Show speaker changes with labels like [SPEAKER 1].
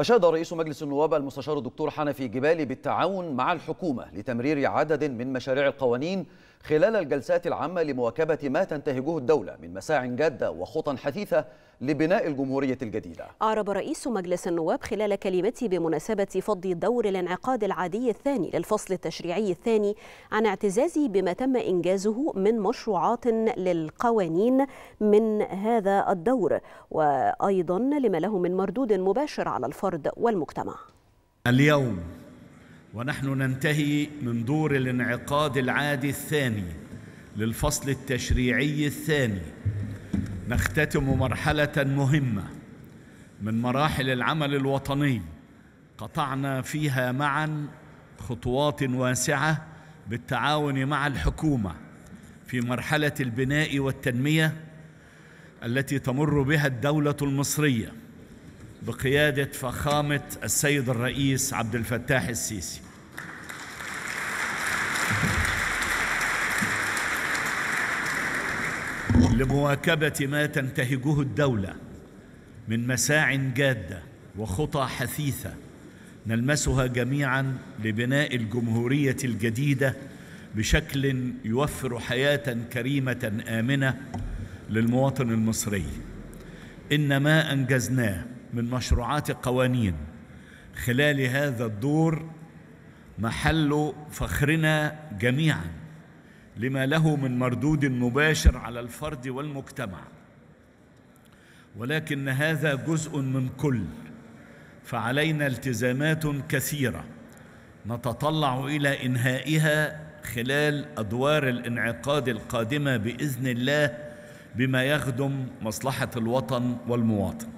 [SPEAKER 1] أشاد رئيس مجلس النواب المستشار الدكتور حنفي جبالي بالتعاون مع الحكومة لتمرير عدد من مشاريع القوانين خلال الجلسات العامة لمواكبة ما تنتهجه الدولة من مساع جادة وخطى حثيثة لبناء الجمهورية الجديدة
[SPEAKER 2] أعرب رئيس مجلس النواب خلال كلمته بمناسبة فض دور الانعقاد العادي الثاني للفصل التشريعي الثاني عن اعتزازه بما تم إنجازه من مشروعات للقوانين من هذا الدور وأيضا لما له من مردود مباشر على الفرد والمجتمع
[SPEAKER 3] اليوم ونحن ننتهي من دور الانعقاد العادي الثاني للفصل التشريعي الثاني نختتم مرحلة مهمة من مراحل العمل الوطني قطعنا فيها معا خطوات واسعة بالتعاون مع الحكومة في مرحلة البناء والتنمية التي تمر بها الدولة المصرية بقيادة فخامة السيد الرئيس عبد الفتاح السيسي لمواكبة ما تنتهجه الدولة من مساع جادة وخطى حثيثة نلمسها جميعا لبناء الجمهورية الجديدة بشكل يوفر حياة كريمة آمنة للمواطن المصري إن ما أنجزناه من مشروعات قوانين خلال هذا الدور محل فخرنا جميعاً لما له من مردود مباشر على الفرد والمجتمع ولكن هذا جزء من كل فعلينا التزامات كثيره نتطلع الى انهائها خلال ادوار الانعقاد القادمه باذن الله بما يخدم مصلحه الوطن والمواطن